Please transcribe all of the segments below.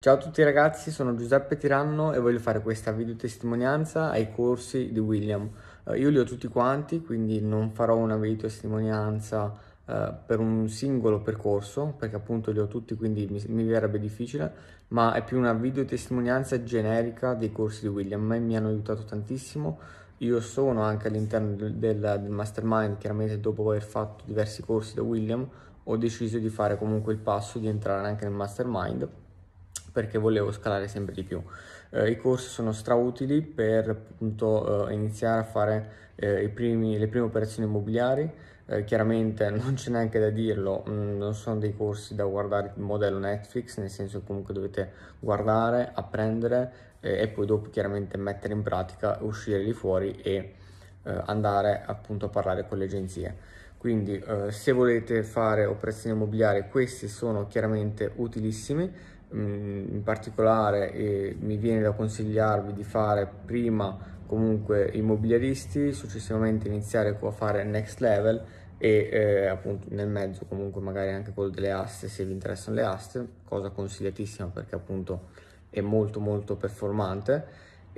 Ciao a tutti ragazzi, sono Giuseppe Tiranno e voglio fare questa videotestimonianza ai corsi di William. Eh, io li ho tutti quanti, quindi non farò una videotestimonianza eh, per un singolo percorso, perché appunto li ho tutti, quindi mi, verrebbe difficile, ma è più una videotestimonianza generica dei corsi di William. A me mi hanno aiutato tantissimo. Io sono anche all'interno del, del, del mastermind, chiaramente dopo aver fatto diversi corsi da William, ho deciso di fare comunque il passo di entrare anche nel mastermind perché volevo scalare sempre di più. Eh, I corsi sono strautili per appunto eh, iniziare a fare eh, primi, le prime operazioni immobiliari. Eh, chiaramente non c'è neanche da dirlo, mh, mm, non sono dei corsi da guardare il modello Netflix, nel senso che comunque dovete guardare, apprendere eh, e poi dopo chiaramente mettere in pratica, uscire lì fuori e eh, andare appunto a parlare con le agenzie. Quindi eh, se volete fare operazioni immobiliari questi sono chiaramente utilissimi Mm, in particolare eh, mi viene da consigliarvi di fare prima comunque immobiliaristi, successivamente iniziare a fare next level e eh, appunto nel mezzo comunque magari anche quello delle aste se vi interessano le aste, cosa consigliatissima perché appunto è molto molto performante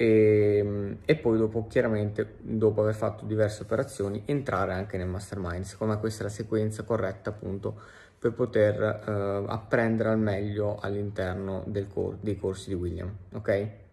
e, ehm, e, poi dopo chiaramente dopo aver fatto diverse operazioni entrare anche nel mastermind secondo me questa è la sequenza corretta appunto per poter eh, apprendere al meglio all'interno cor dei corsi di William ok